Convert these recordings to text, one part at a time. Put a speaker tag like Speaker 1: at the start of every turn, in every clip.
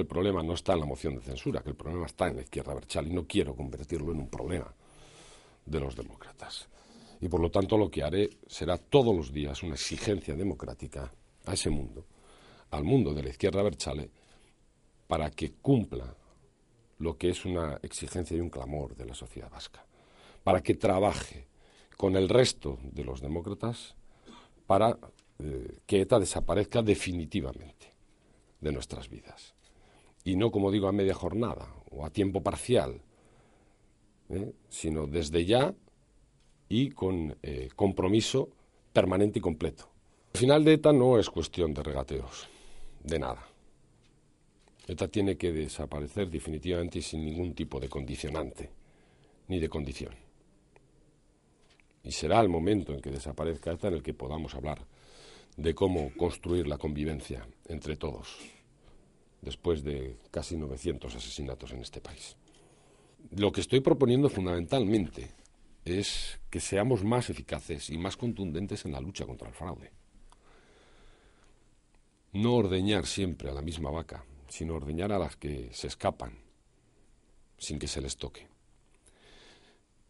Speaker 1: El problema no está en la moción de censura, que el problema está en la izquierda berchale, y no quiero convertirlo en un problema de los demócratas. Y por lo tanto lo que haré será todos los días una exigencia democrática a ese mundo, al mundo de la izquierda berchale, para que cumpla lo que es una exigencia y un clamor de la sociedad vasca, para que trabaje con el resto de los demócratas para eh, que ETA desaparezca definitivamente de nuestras vidas y no, como digo, a media jornada o a tiempo parcial, ¿eh? sino desde ya y con eh, compromiso permanente y completo. El final de ETA no es cuestión de regateos, de nada. ETA tiene que desaparecer definitivamente y sin ningún tipo de condicionante, ni de condición. Y será el momento en que desaparezca ETA en el que podamos hablar de cómo construir la convivencia entre todos después de casi 900 asesinatos en este país. Lo que estoy proponiendo fundamentalmente es que seamos más eficaces y más contundentes en la lucha contra el fraude. No ordeñar siempre a la misma vaca, sino ordeñar a las que se escapan sin que se les toque.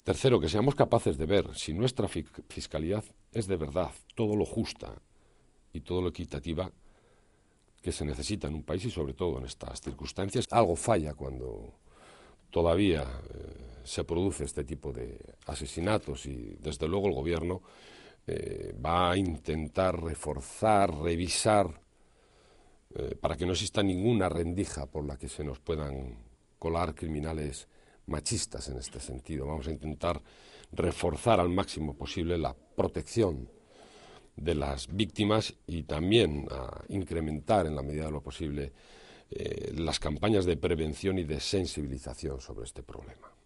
Speaker 1: Tercero, que seamos capaces de ver si nuestra fiscalidad es de verdad todo lo justa y todo lo equitativa que se necesita en un país y sobre todo en estas circunstancias. Algo falla cuando todavía eh, se produce este tipo de asesinatos y desde luego el gobierno eh, va a intentar reforzar, revisar, eh, para que no exista ninguna rendija por la que se nos puedan colar criminales machistas en este sentido. Vamos a intentar reforzar al máximo posible la protección de las víctimas y también a incrementar en la medida de lo posible eh, las campañas de prevención y de sensibilización sobre este problema.